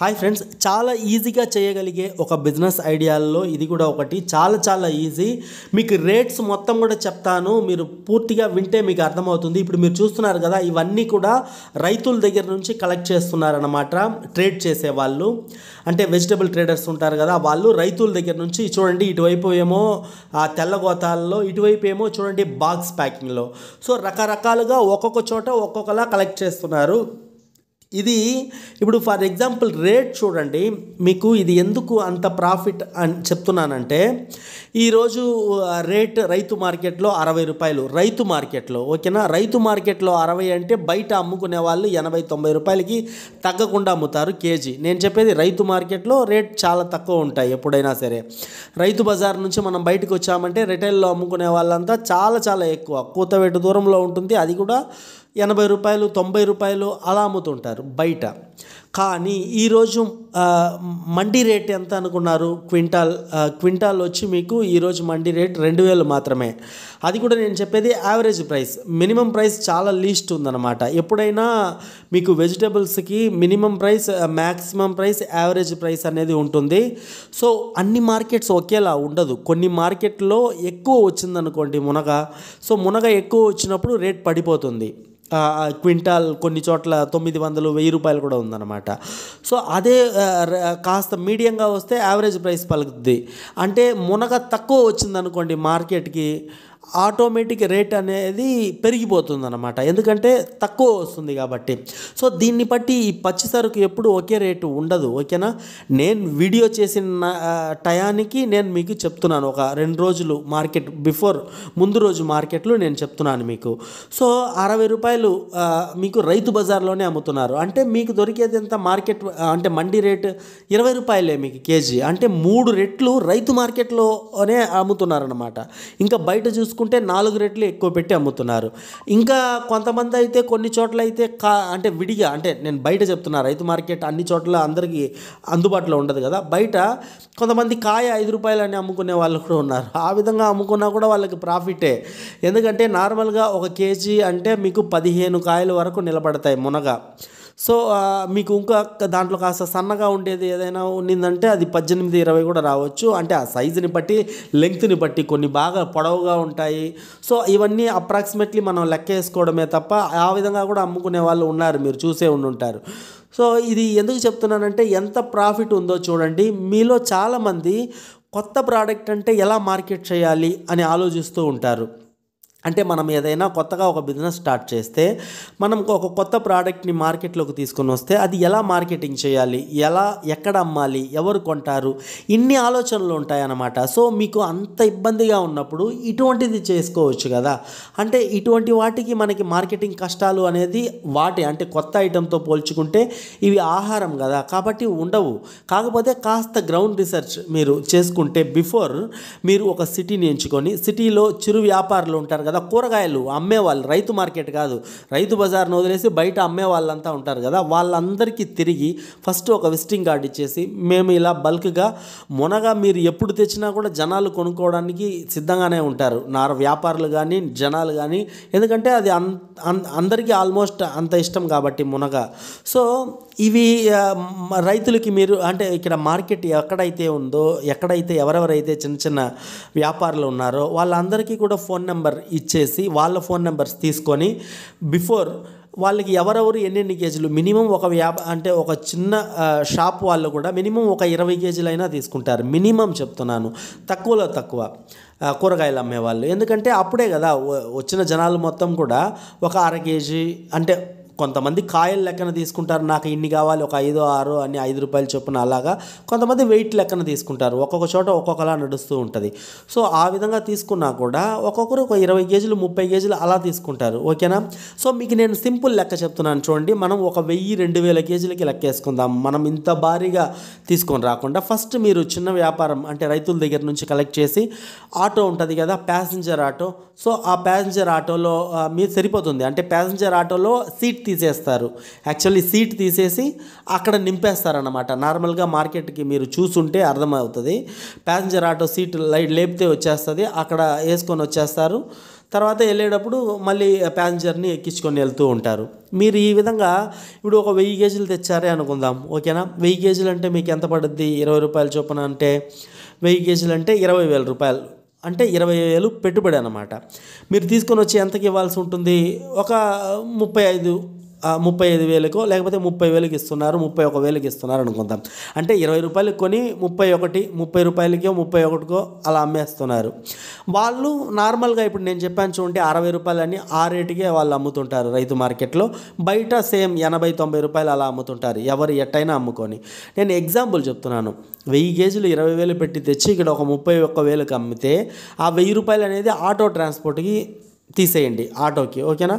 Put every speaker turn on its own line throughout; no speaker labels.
hi friends చాలా ఈజీగా చేయగలిగే ఒక బిజినెస్ ఐడియాల్లో ఇది కూడా ఒకటి చాలా చాలా ఈజీ మీకు రేట్స్ మొత్తం కూడా చెప్తాను మీరు పూర్తిగా వింటే మీకు అర్థమవుతుంది ఇప్పుడు మీరు చూస్తున్నారు కదా ఇవన్నీ కూడా రైతుల దగ్గర నుంచి కలెక్ట్ చేస్తున్నారన్నమాట ట్రేడ్ చేసేవాళ్ళు అంటే వెజిటబుల్ ట్రేడర్స్ ఉంటారు కదా వాళ్ళు రైతుల దగ్గర నుంచి చూడండి ఇటువైపు ఏమో తెల్లగోతాల్లో ఇటువైపు ఏమో చూడండి బాక్స్ ప్యాకింగ్లో సో రకరకాలుగా ఒక్కొక్క చోట ఒక్కొక్కలా కలెక్ట్ చేస్తున్నారు ఇది ఇప్పుడు ఫర్ ఎగ్జాంపుల్ రేట్ చూడండి మీకు ఇది ఎందుకు అంత ప్రాఫిట్ అని చెప్తున్నానంటే ఈరోజు రేట్ రైతు మార్కెట్లో అరవై రూపాయలు రైతు మార్కెట్లో ఓకేనా రైతు మార్కెట్లో అరవై అంటే బయట అమ్ముకునే వాళ్ళు ఎనభై తొంభై రూపాయలకి తగ్గకుండా అమ్ముతారు కేజీ నేను చెప్పేది రైతు మార్కెట్లో రేట్ చాలా తక్కువ ఉంటాయి ఎప్పుడైనా సరే రైతు బజార్ నుంచి మనం బయటకు వచ్చామంటే రిటైల్లో అమ్ముకునే వాళ్ళంతా చాలా చాలా ఎక్కువ కూతవేటు దూరంలో ఉంటుంది అది కూడా ఎనభై రూపాయలు తొంభై రూపాయలు అలా అమ్ముతుంటారు బయట కానీ ఈరోజు మండి రేట్ ఎంత అనుకున్నారు క్వింటాల్ క్వింటాల్ వచ్చి మీకు ఈరోజు మండి రేట్ రెండు వేలు మాత్రమే అది కూడా నేను చెప్పేది యావరేజ్ ప్రైస్ మినిమం ప్రైస్ చాలా లీస్ట్ ఉందన్నమాట ఎప్పుడైనా మీకు వెజిటబుల్స్కి minimum price maximum price average price అనేది ఉంటుంది సో అన్ని మార్కెట్స్ ఒకేలా ఉండదు కొన్ని మార్కెట్లో ఎక్కువ వచ్చిందనుకోండి మునగ సో మునగ ఎక్కువ వచ్చినప్పుడు రేట్ పడిపోతుంది క్వింటాల్ కొన్ని చోట్ల తొమ్మిది వందలు వెయ్యి రూపాయలు కూడా ఉందన్నమాట అనమాట సో అదే కాస్త మీడియంగా వస్తే యావరేజ్ ప్రైస్ పలుకుతుంది అంటే మునగ తక్కువ వచ్చిందనుకోండి మార్కెట్కి ఆటోమేటిక్ రేట్ అనేది పెరిగిపోతుందన్నమాట ఎందుకంటే తక్కువ వస్తుంది కాబట్టి సో దీన్ని బట్టి ఈ పచ్చి సరుకు ఎప్పుడు ఒకే రేటు ఉండదు ఓకేనా నేను వీడియో చేసిన టయానికి నేను మీకు చెప్తున్నాను ఒక రెండు రోజులు మార్కెట్ బిఫోర్ ముందు రోజు మార్కెట్లో నేను చెప్తున్నాను మీకు సో అరవై రూపాయలు మీకు రైతు బజార్లోనే అమ్ముతున్నారు అంటే మీకు దొరికేది ఎంత మార్కెట్ అంటే మండి రేటు ఇరవై రూపాయలే మీకు కేజీ అంటే మూడు రెట్లు రైతు మార్కెట్లోనే అమ్ముతున్నారనమాట ఇంకా బయట చూసుకుంటే చూసుకుంటే నాలుగు రెట్లు ఎక్కువ పెట్టి అమ్ముతున్నారు ఇంకా కొంతమంది అయితే కొన్ని చోట్ల అయితే కా అంటే విడిగా అంటే నేను బయట చెప్తున్నా రైతు మార్కెట్ అన్ని చోట్ల అందరికీ అందుబాటులో ఉండదు కదా బయట కొంతమంది కాయ ఐదు రూపాయలని అమ్ముకునే వాళ్ళు కూడా ఉన్నారు ఆ విధంగా అమ్ముకున్నా కూడా వాళ్ళకి ప్రాఫిటే ఎందుకంటే నార్మల్గా ఒక కేజీ అంటే మీకు పదిహేను కాయల వరకు నిలబడతాయి మునగ సో మీకు ఇంకా దాంట్లో కాస్త సన్నగా ఉండేది ఏదైనా ఉండిందంటే అది పద్దెనిమిది ఇరవై కూడా రావచ్చు అంటే ఆ సైజుని బట్టి లెంగ్త్ని బట్టి కొన్ని బాగా పొడవుగా ఉంటాయి సో ఇవన్నీ అప్రాక్సిమేట్లీ మనం లెక్క వేసుకోవడమే తప్ప ఆ విధంగా కూడా అమ్ముకునే వాళ్ళు ఉన్నారు మీరు చూసే ఉండి ఉంటారు సో ఇది ఎందుకు చెప్తున్నానంటే ఎంత ప్రాఫిట్ ఉందో చూడండి మీలో చాలామంది కొత్త ప్రోడక్ట్ అంటే ఎలా మార్కెట్ చేయాలి అని ఆలోచిస్తూ ఉంటారు అంటే మనం ఏదైనా కొత్తగా ఒక బిజినెస్ స్టార్ట్ చేస్తే మనం ఒక కొత్త ప్రోడక్ట్ని మార్కెట్లోకి తీసుకొని వస్తే అది ఎలా మార్కెటింగ్ చేయాలి ఎలా ఎక్కడ అమ్మాలి ఎవరు కొంటారు ఇన్ని ఆలోచనలు ఉంటాయన్నమాట సో మీకు అంత ఇబ్బందిగా ఉన్నప్పుడు ఇటువంటిది చేసుకోవచ్చు కదా అంటే ఇటువంటి వాటికి మనకి మార్కెటింగ్ కష్టాలు అనేది వాటి అంటే కొత్త ఐటెంతో పోల్చుకుంటే ఇవి ఆహారం కదా కాబట్టి ఉండవు కాకపోతే కాస్త గ్రౌండ్ రీసెర్చ్ మీరు చేసుకుంటే బిఫోర్ మీరు ఒక సిటీని ఎంచుకొని సిటీలో చిరు వ్యాపారులు ఉంటారు కదా కదా కూరగాయలు అమ్మేవాళ్ళు రైతు మార్కెట్ కాదు రైతు బజార్ను వదిలేసి బయట అమ్మే వాళ్ళంతా ఉంటారు కదా వాళ్ళందరికీ తిరిగి ఫస్ట్ ఒక విజిటింగ్ కార్డు ఇచ్చేసి మేము ఇలా బల్క్గా మునగ మీరు ఎప్పుడు తెచ్చినా కూడా జనాలు కొనుక్కోవడానికి సిద్ధంగానే ఉంటారు నార వ్యాపారులు కానీ జనాలు కానీ ఎందుకంటే అది అందరికీ ఆల్మోస్ట్ అంత ఇష్టం కాబట్టి మునగ సో ఇవి రైతులకి మీరు అంటే ఇక్కడ మార్కెట్ ఎక్కడైతే ఉందో ఎక్కడైతే ఎవరెవరైతే చిన్న చిన్న వ్యాపారులు ఉన్నారో వాళ్ళందరికీ కూడా ఫోన్ నెంబర్ ఇచ్చేసి వాళ్ళ ఫోన్ నెంబర్స్ తీసుకొని బిఫోర్ వాళ్ళకి ఎవరెవరు ఎన్నెన్ని కేజీలు మినిమం ఒక వ్యాప అంటే ఒక చిన్న షాప్ వాళ్ళు కూడా మినిమం ఒక ఇరవై కేజీలైనా తీసుకుంటారు మినిమం చెప్తున్నాను తక్కువలో తక్కువ కూరగాయలు అమ్మేవాళ్ళు ఎందుకంటే అప్పుడే కదా వచ్చిన జనాలు మొత్తం కూడా ఒక అర కేజీ అంటే కొంతమంది కాయల లెక్కన తీసుకుంటారు నాకు ఇన్ని కావాలి ఒక ఐదు ఆరు అని ఐదు రూపాయలు చొప్పున అలాగా కొంతమంది వెయిట్ లెక్కన తీసుకుంటారు ఒక్కొక్క చోట ఒక్కొక్కలా నడుస్తూ ఉంటుంది సో ఆ విధంగా తీసుకున్నా కూడా ఒక్కొక్కరు ఒక ఇరవై కేజీలు ముప్పై కేజీలు అలా తీసుకుంటారు ఓకేనా సో మీకు నేను సింపుల్ లెక్క చెప్తున్నాను చూడండి మనం ఒక వెయ్యి రెండు వేల కేజీలకి లెక్కేసుకుందాం మనం ఇంత భారీగా తీసుకొని రాకుండా ఫస్ట్ మీరు చిన్న వ్యాపారం అంటే రైతుల దగ్గర నుంచి కలెక్ట్ చేసి ఆటో ఉంటుంది కదా ప్యాసింజర్ ఆటో సో ఆ ప్యాసింజర్ ఆటోలో మీరు సరిపోతుంది అంటే ప్యాసింజర్ ఆటోలో సీట్ తీసేస్తారు యాక్చువల్లీ సీట్ తీసేసి అక్కడ నింపేస్తారనమాట నార్మల్గా మార్కెట్కి మీరు చూసుంటే అర్థమవుతుంది ప్యాసింజర్ ఆటో సీట్ లైట్ లేపితే వచ్చేస్తుంది అక్కడ వేసుకొని వచ్చేస్తారు తర్వాత వెళ్ళేటప్పుడు మళ్ళీ ప్యాసింజర్ని ఎక్కించుకొని వెళ్తూ ఉంటారు మీరు ఈ విధంగా ఇప్పుడు ఒక వెయ్యి కేజీలు తెచ్చారే అనుకుందాం ఓకేనా వెయ్యి కేజీలు అంటే మీకు ఎంత పడుద్ది ఇరవై రూపాయలు చొప్పున అంటే వెయ్యి కేజీలు అంటే ఇరవై వేల రూపాయలు అంటే ఇరవై వేలు పెట్టుబడి అనమాట మీరు తీసుకొని వచ్చి ఎంతకి ఇవ్వాల్సి ఉంటుంది ఒక ముప్పై ఐదు ముప్పై ఐదు వేలకు లేకపోతే ముప్పై వేలకు ఇస్తున్నారు ముప్పై ఒక వేలకు ఇస్తున్నారు అనుకుందాం అంటే ఇరవై రూపాయలు కొని ముప్పై ఒకటి ముప్పై రూపాయలకో ముప్పై ఒకటికో అలా అమ్మేస్తున్నారు వాళ్ళు నార్మల్గా ఇప్పుడు నేను చెప్పాను చూడండి అరవై రూపాయలని ఆ రేటుకే వాళ్ళు అమ్ముతుంటారు రైతు మార్కెట్లో బయట సేమ్ ఎనభై తొంభై రూపాయలు అలా అమ్ముతుంటారు ఎవరు ఎట్టయినా అమ్ముకొని నేను ఎగ్జాంపుల్ చెప్తున్నాను వెయ్యి కేజీలు ఇరవై వేలు పెట్టి తెచ్చి ఇక్కడ ఒక ముప్పై ఒక్క వేలకు అమ్మితే ఆ వెయ్యి రూపాయలు అనేది ఆటో ట్రాన్స్పోర్ట్కి తీసేయండి ఆటోకి ఓకేనా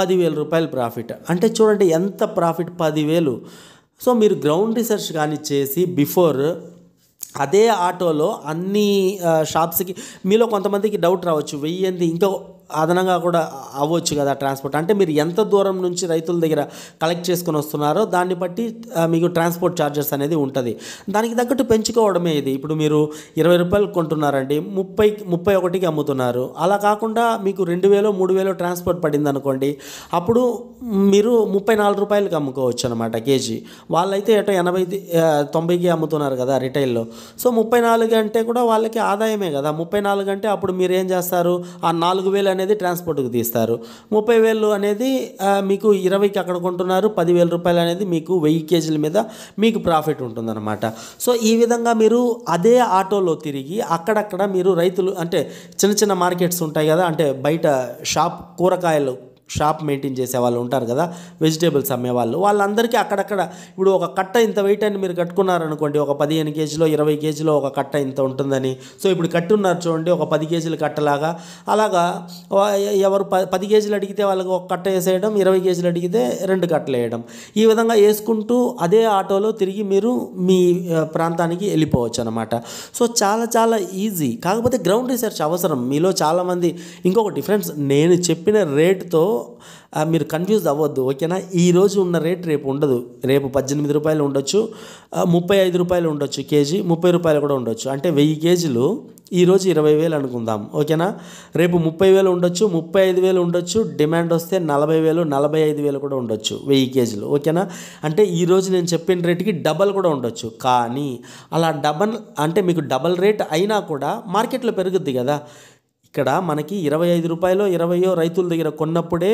పదివేల రూపాయలు ప్రాఫిట్ అంటే చూడండి ఎంత ప్రాఫిట్ పదివేలు సో మీరు గ్రౌండ్ రీసెర్చ్ కానీ చేసి బిఫోర్ అదే ఆటోలో అన్ని షాప్స్కి మీలో కొంతమందికి డౌట్ రావచ్చు వెయ్యింది ఇంకా అదనంగా కూడా అవ్వచ్చు కదా ట్రాన్స్పోర్ట్ అంటే మీరు ఎంత దూరం నుంచి రైతుల దగ్గర కలెక్ట్ చేసుకొని వస్తున్నారో దాన్ని బట్టి మీకు ట్రాన్స్పోర్ట్ ఛార్జెస్ అనేది ఉంటుంది దానికి తగ్గట్టు పెంచుకోవడమే ఇది ఇప్పుడు మీరు ఇరవై రూపాయలు కొంటున్నారండి ముప్పై ముప్పై ఒకటికి అమ్ముతున్నారు అలా కాకుండా మీకు రెండు వేలు మూడు వేలు ట్రాన్స్పోర్ట్ పడింది అనుకోండి అప్పుడు మీరు ముప్పై నాలుగు రూపాయలకి అమ్ముకోవచ్చు అనమాట కేజీ వాళ్ళైతే ఎటో ఎనభై తొంభైకి అమ్ముతున్నారు కదా రిటైల్లో సో ముప్పై నాలుగు అంటే కూడా వాళ్ళకి ఆదాయమే కదా ముప్పై నాలుగు అంటే అప్పుడు మీరు ఏం చేస్తారు ఆ నాలుగు వేలు అనేది ట్రాన్స్పోర్ట్కి తీస్తారు ముప్పై వేలు అనేది మీకు ఇరవైకి అక్కడ కొంటున్నారు పదివేల రూపాయలు అనేది మీకు వెయ్యి కేజీల మీద మీకు ప్రాఫిట్ ఉంటుందన్నమాట సో ఈ విధంగా మీరు అదే ఆటోలో తిరిగి అక్కడక్కడ మీరు రైతులు అంటే చిన్న చిన్న మార్కెట్స్ ఉంటాయి కదా అంటే బయట షాప్ కూరగాయలు షాప్ మెయింటైన్ చేసే వాళ్ళు ఉంటారు కదా వెజిటేబుల్స్ అమ్మేవాళ్ళు వాళ్ళందరికీ అక్కడక్కడ ఇప్పుడు ఒక కట్ట ఇంత వెయిట్ అని మీరు కట్టుకున్నారనుకోండి ఒక పదిహేను కేజీలో ఇరవై కేజీలో ఒక కట్ట ఇంత ఉంటుందని సో ఇప్పుడు కట్టున్నారు చూడండి ఒక పది కేజీల కట్టలాగా అలాగా ఎవరు పది కేజీలు అడిగితే వాళ్ళకి ఒక కట్ట వేసేయడం ఇరవై కేజీలు అడిగితే రెండు కట్టలు వేయడం ఈ విధంగా వేసుకుంటూ అదే ఆటోలో తిరిగి మీరు మీ ప్రాంతానికి వెళ్ళిపోవచ్చు అనమాట సో చాలా చాలా ఈజీ కాకపోతే గ్రౌండ్ రీసెర్చ్ అవసరం మీలో చాలామంది ఇంకొక డిఫరెన్స్ నేను చెప్పిన రేటుతో మీరు కన్ఫ్యూజ్ అవ్వద్దు ఓకేనా ఈరోజు ఉన్న రేట్ రేపు ఉండదు రేపు పద్దెనిమిది రూపాయలు ఉండొచ్చు ముప్పై ఐదు రూపాయలు ఉండొచ్చు కేజీ ముప్పై రూపాయలు కూడా ఉండొచ్చు అంటే వెయ్యి కేజీలు ఈరోజు ఇరవై వేలు అనుకుందాం ఓకేనా రేపు ముప్పై వేలు ఉండొచ్చు ముప్పై ఐదు వేలు ఉండొచ్చు డిమాండ్ వస్తే నలభై వేలు నలభై ఐదు వేలు కూడా ఉండొచ్చు వెయ్యి కేజీలు ఓకేనా అంటే ఈరోజు నేను చెప్పిన రేటుకి డబల్ కూడా ఉండొచ్చు కానీ అలా డబల్ అంటే మీకు డబల్ రేట్ అయినా కూడా మార్కెట్లో పెరుగుద్ది కదా ఇక్కడ మనకి ఇరవై ఐదు రూపాయలు ఇరవయో రైతుల దగ్గర కొన్నప్పుడే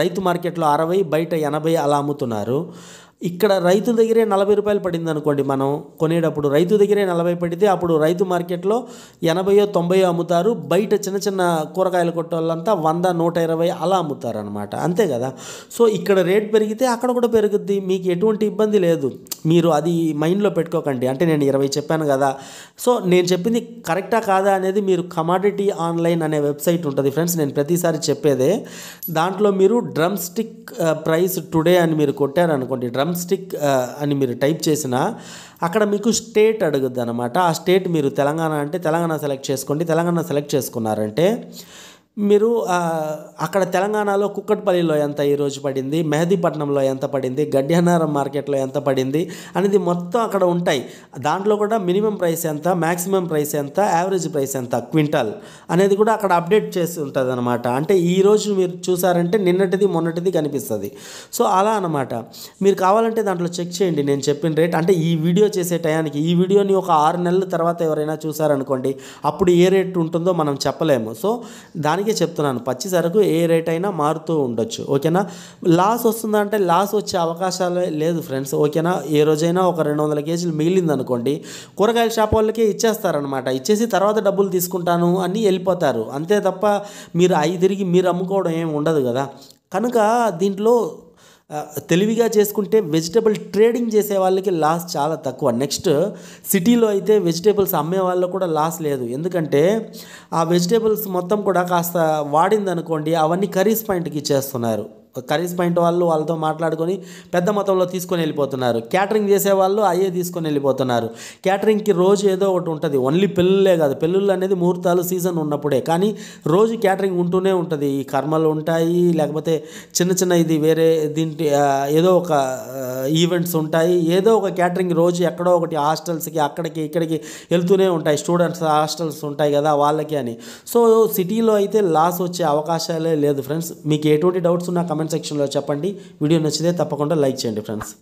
రైతు మార్కెట్లో అరవై బయట ఎనభై అలా అమ్ముతున్నారు ఇక్కడ రైతు దగ్గరే నలభై రూపాయలు పడింది అనుకోండి మనం కొనేటప్పుడు రైతు దగ్గరే నలభై పడితే అప్పుడు రైతు మార్కెట్లో ఎనభైయో తొంభయో అమ్ముతారు బయట చిన్న చిన్న కూరగాయల కొట్టోళ్ళంతా వంద నూట ఇరవై అలా అమ్ముతారు అనమాట అంతే కదా సో ఇక్కడ రేట్ పెరిగితే అక్కడ కూడా పెరుగుద్ది మీకు ఎటువంటి ఇబ్బంది లేదు మీరు అది మైండ్లో పెట్టుకోకండి అంటే నేను ఇరవై చెప్పాను కదా సో నేను చెప్పింది కరెక్టా కాదా అనేది మీరు కమాడిటీ ఆన్లైన్ అనే వెబ్సైట్ ఉంటుంది ఫ్రెండ్స్ నేను ప్రతిసారి చెప్పేదే దాంట్లో మీరు డ్రమ్ స్టిక్ ప్రైస్ టుడే అని మీరు కొట్టారనుకోండి డ్రమ్ డ్రమ్స్టిక్ uh, అని మీరు టైప్ చేసినా అక్కడ మీకు స్టేట్ అడుగుద్ది అనమాట ఆ స్టేట్ మీరు తెలంగాణ అంటే తెలంగాణ సెలెక్ట్ చేసుకోండి తెలంగాణ సెలెక్ట్ చేసుకున్నారంటే మీరు అక్కడ తెలంగాణలో కుక్కట్పల్లిలో ఎంత ఈరోజు పడింది మెహదీపట్నంలో ఎంత పడింది గడ్డిహనారం మార్కెట్లో ఎంత పడింది అనేది మొత్తం అక్కడ ఉంటాయి దాంట్లో కూడా మినిమం ప్రైస్ ఎంత మ్యాక్సిమం ప్రైస్ ఎంత యావరేజ్ ప్రైస్ ఎంత క్వింటాల్ అనేది కూడా అక్కడ అప్డేట్ చేసి ఉంటుంది అనమాట అంటే ఈరోజు మీరు చూసారంటే నిన్నటిది మొన్నటిది కనిపిస్తుంది సో అలా అనమాట మీరు కావాలంటే దాంట్లో చెక్ చేయండి నేను చెప్పిన రేట్ అంటే ఈ వీడియో చేసే టయానికి ఈ వీడియోని ఒక ఆరు నెలల తర్వాత ఎవరైనా చూసారనుకోండి అప్పుడు ఏ రేట్ ఉంటుందో మనం చెప్పలేము సో దానికి అందుకే చెప్తున్నాను పచ్చి సరుకు ఏ రేట్ అయినా మారుతూ ఉండొచ్చు ఓకేనా లాస్ వస్తుందంటే లాస్ వచ్చే అవకాశాలు లేదు ఫ్రెండ్స్ ఓకేనా ఏ రోజైనా ఒక రెండు వందల కేజీలు మిగిలింది అనుకోండి కూరగాయల షాప్ వాళ్ళకే ఇచ్చేస్తారనమాట ఇచ్చేసి తర్వాత డబ్బులు తీసుకుంటాను అని వెళ్ళిపోతారు అంతే తప్ప మీరు అవి తిరిగి మీరు అమ్ముకోవడం ఏమి ఉండదు కదా కనుక దీంట్లో తెలివిగా చేసుకుంటే వెజిటేబుల్ ట్రేడింగ్ చేసే వాళ్ళకి లాస్ చాలా తక్కువ నెక్స్ట్ సిటీలో అయితే వెజిటేబుల్స్ అమ్మే వాళ్ళకు కూడా లాస్ లేదు ఎందుకంటే ఆ వెజిటేబుల్స్ మొత్తం కూడా కాస్త వాడిందనుకోండి అవన్నీ కర్రీస్ పాయింట్కి ఇచ్చేస్తున్నారు కర్రీస్ పాయింట్ వాళ్ళు వాళ్ళతో మాట్లాడుకొని పెద్ద మొత్తంలో తీసుకొని వెళ్ళిపోతున్నారు క్యాటరింగ్ చేసేవాళ్ళు అయ్యే తీసుకొని వెళ్ళిపోతున్నారు క్యాటరింగ్కి రోజు ఏదో ఒకటి ఉంటుంది ఓన్లీ పెళ్ళులే కాదు పెళ్ళిళ్ళు అనేది ముహూర్తాలు సీజన్ ఉన్నప్పుడే కానీ రోజు క్యాటరింగ్ ఉంటూనే ఉంటుంది ఈ కర్మలు ఉంటాయి లేకపోతే చిన్న చిన్న ఇది వేరే దీంటి ఏదో ఒక ఈవెంట్స్ ఉంటాయి ఏదో ఒక క్యాటరింగ్ రోజు ఎక్కడో ఒకటి హాస్టల్స్కి అక్కడికి ఇక్కడికి వెళ్తూనే ఉంటాయి స్టూడెంట్స్ హాస్టల్స్ ఉంటాయి కదా వాళ్ళకి అని సో సిటీలో అయితే లాస్ వచ్చే అవకాశాలే లేదు ఫ్రెండ్స్ మీకు ఎటువంటి డౌట్స్ ఉన్నా కామెంట్ సెక్షన్లో చెప్పండి వీడియో నచ్చితే తప్పకుండా లైక్ చేయండి ఫ్రెండ్స్